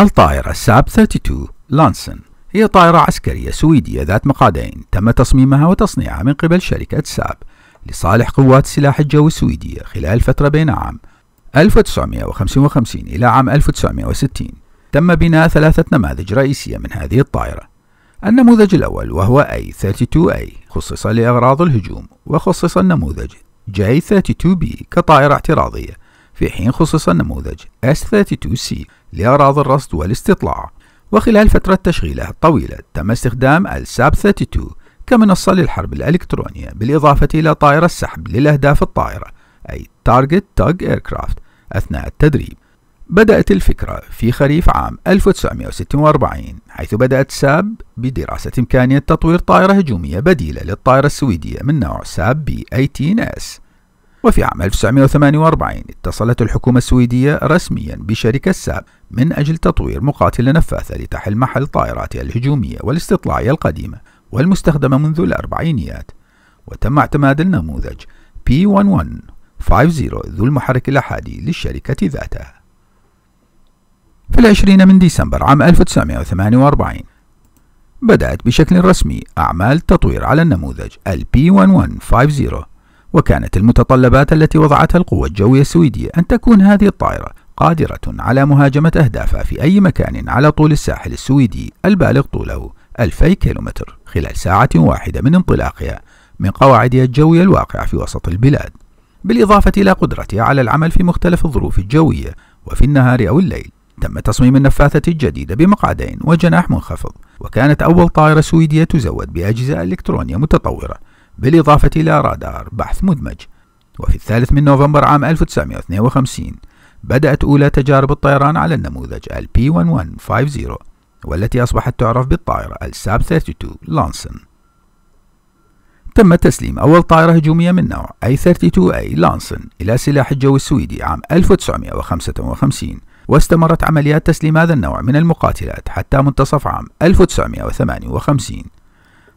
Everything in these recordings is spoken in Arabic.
الطائرة الساب 32 لانسن هي طائرة عسكرية سويدية ذات مقعدين تم تصميمها وتصنيعها من قبل شركة ساب لصالح قوات سلاح الجو السويدية خلال فترة بين عام 1955 إلى عام 1960 تم بناء ثلاثة نماذج رئيسية من هذه الطائرة النموذج الأول وهو A32A خصص لأغراض الهجوم وخصص النموذج J32B كطائرة اعتراضية في حين خصص النموذج S32C لأغراض الرصد والاستطلاع وخلال فترة تشغيله الطويلة تم استخدام الساب 32 كمنصة للحرب الإلكترونية بالإضافة إلى طائرة السحب للأهداف الطائرة أي Target Tug Aircraft أثناء التدريب بدأت الفكرة في خريف عام 1946 حيث بدأت ساب بدراسة إمكانية تطوير طائرة هجومية بديلة للطائرة السويدية من نوع ساب بي 18S وفي عام 1948 اتصلت الحكومة السويدية رسميا بشركة ساب من أجل تطوير مقاتلة نفاثة لتحل محل طائراتها الهجومية والاستطلاعية القديمة والمستخدمة منذ الأربعينيات وتم اعتماد النموذج P1150 ذو المحرك الأحادي للشركة ذاتها في العشرين من ديسمبر عام 1948 بدأت بشكل رسمي أعمال تطوير على النموذج p 1150 وكانت المتطلبات التي وضعتها القوة الجوية السويدية أن تكون هذه الطائرة قادرة على مهاجمة أهدافها في أي مكان على طول الساحل السويدي البالغ طوله 2000 كيلومتر خلال ساعة واحدة من انطلاقها من قواعدها الجوية الواقعة في وسط البلاد بالإضافة إلى قدرتها على العمل في مختلف الظروف الجوية وفي النهار أو الليل تم تصميم النفاثة الجديدة بمقعدين وجناح منخفض وكانت أول طائرة سويدية تزود بأجهزة إلكترونية متطورة بالإضافة إلى رادار بحث مدمج وفي الثالث من نوفمبر عام 1952 بدأت أولى تجارب الطيران على النموذج p 1150 والتي أصبحت تعرف بالطائرة الساب 32 لانسن تم تسليم أول طائرة هجومية من نوع A32A لانسن إلى سلاح الجو السويدي عام 1955 واستمرت عمليات تسليم هذا النوع من المقاتلات حتى منتصف عام 1958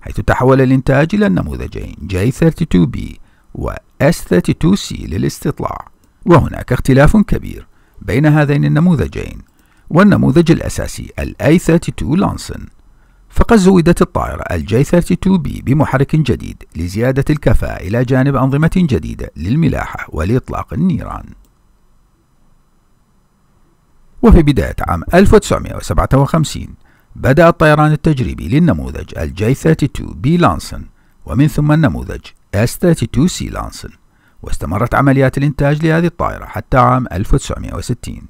حيث تحول الإنتاج إلى النموذجين J32B و S32C للاستطلاع وهناك اختلاف كبير بين هذين النموذجين والنموذج الأساسي الـ A32 لانسن فقد زودت الطائرة الـ J32B بمحرك جديد لزيادة الكفاءة إلى جانب أنظمة جديدة للملاحة ولإطلاق النيران وفي بداية عام 1957 بدأ الطيران التجريبي للنموذج الجي 32 بي لانسن ومن ثم النموذج اس 32 سي لانسن واستمرت عمليات الإنتاج لهذه الطائرة حتى عام 1960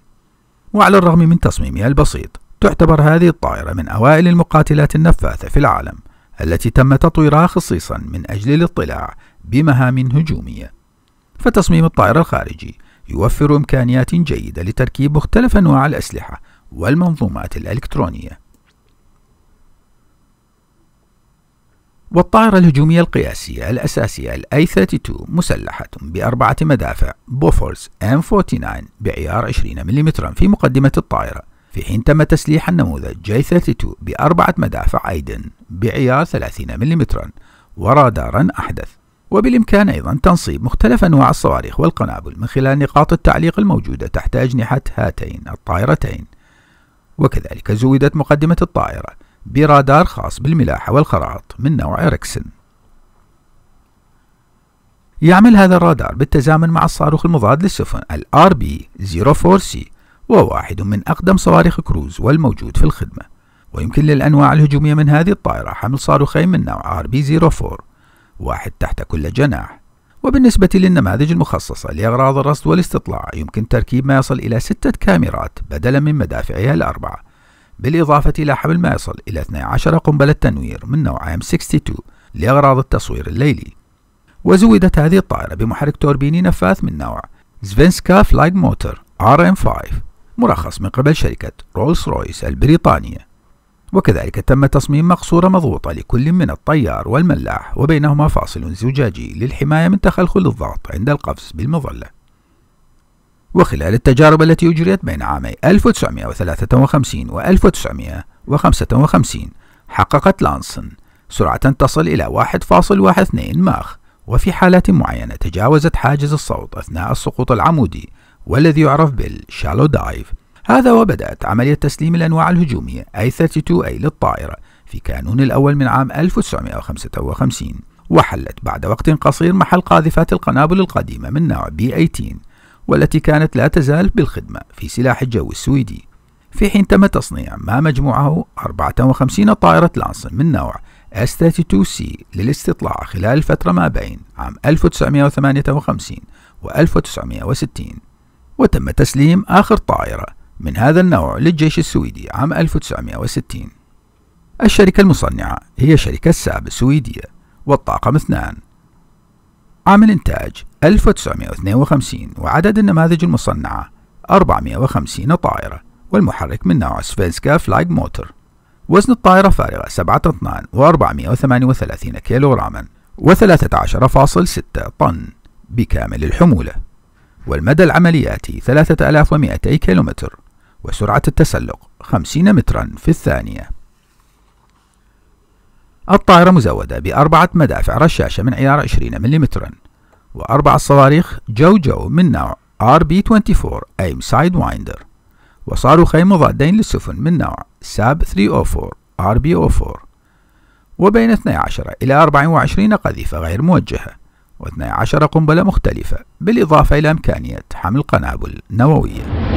وعلى الرغم من تصميمها البسيط تعتبر هذه الطائرة من أوائل المقاتلات النفاثة في العالم التي تم تطويرها خصيصا من أجل الاطلاع بمهام هجومية فتصميم الطائرة الخارجي يوفر إمكانيات جيدة لتركيب مختلف أنواع الأسلحة والمنظومات الإلكترونية والطائرة الهجومية القياسية الأساسية الـ a 32 مسلحة بأربعة مدافع بوفورس M49 بعيار 20 ملم في مقدمة الطائرة في حين تم تسليح النموذج j 32 بأربعة مدافع أيدن بعيار 30 ملم ورادارا أحدث وبالإمكان أيضا تنصيب مختلف أنواع الصواريخ والقنابل من خلال نقاط التعليق الموجودة تحت أجنحة هاتين الطائرتين وكذلك زودت مقدمة الطائرة برادار خاص بالملاحة والخرائط من نوع إريكسن يعمل هذا الرادار بالتزامن مع الصاروخ المضاد للسفن ال RB-04C وواحد من أقدم صواريخ كروز والموجود في الخدمة ويمكن للأنواع الهجومية من هذه الطائرة حمل صاروخين من نوع RB-04 واحد تحت كل جناح وبالنسبة للنماذج المخصصة لأغراض الرصد والاستطلاع يمكن تركيب ما يصل إلى ستة كاميرات بدلا من مدافعها الأربعة بالإضافة إلى حمل ما يصل إلى 12 قنبلة تنوير من نوع M62 لأغراض التصوير الليلي وزودت هذه الطائرة بمحرك توربيني نفاث من نوع زفينسكا فلايد موتور RM5 مرخص من قبل شركة رولز رويس البريطانية وكذلك تم تصميم مقصورة مضغوطة لكل من الطيار والملاح وبينهما فاصل زجاجي للحماية من تخلخل الضغط عند القفز بالمظلة وخلال التجارب التي أجريت بين عامي 1953 و 1955 حققت لانسون سرعة تصل إلى 1.12 ماخ وفي حالات معينة تجاوزت حاجز الصوت أثناء السقوط العمودي والذي يعرف بالشالو دايف هذا وبدأت عملية تسليم الأنواع الهجومية A32A للطائرة في كانون الأول من عام 1955 وحلت بعد وقت قصير محل قاذفات القنابل القديمة من نوع B-18 والتي كانت لا تزال بالخدمة في سلاح الجو السويدي في حين تم تصنيع ما مجموعه 54 طائرة لانسن من نوع S-32C للاستطلاع خلال الفترة ما بين عام 1958 و 1960 وتم تسليم آخر طائرة من هذا النوع للجيش السويدي عام 1960 الشركة المصنعة هي شركة ساب السويدية والطاقم اثنان عام الإنتاج 1952 وعدد النماذج المصنعة 450 طائرة والمحرك من نوع سفينسكا فلايج موتور وزن الطائرة فارغة 7 اطنان و438 كيلوغراما و13.6 طن بكامل الحمولة والمدى العملياتي 3200 كيلومتر وسرعة التسلق 50 مترا في الثانية الطائرة مزودة بأربعة مدافع رشاشة من عيار 20 ملم وأربع صواريخ جو جو من نوع RB-24 أيم سايد وايندر وصاروخين مضادين للسفن من نوع ساب 304 RBO4 وبين 12 إلى 24 قذيفة غير موجهة و12 قنبلة مختلفة بالإضافة إلى إمكانية حمل قنابل نووية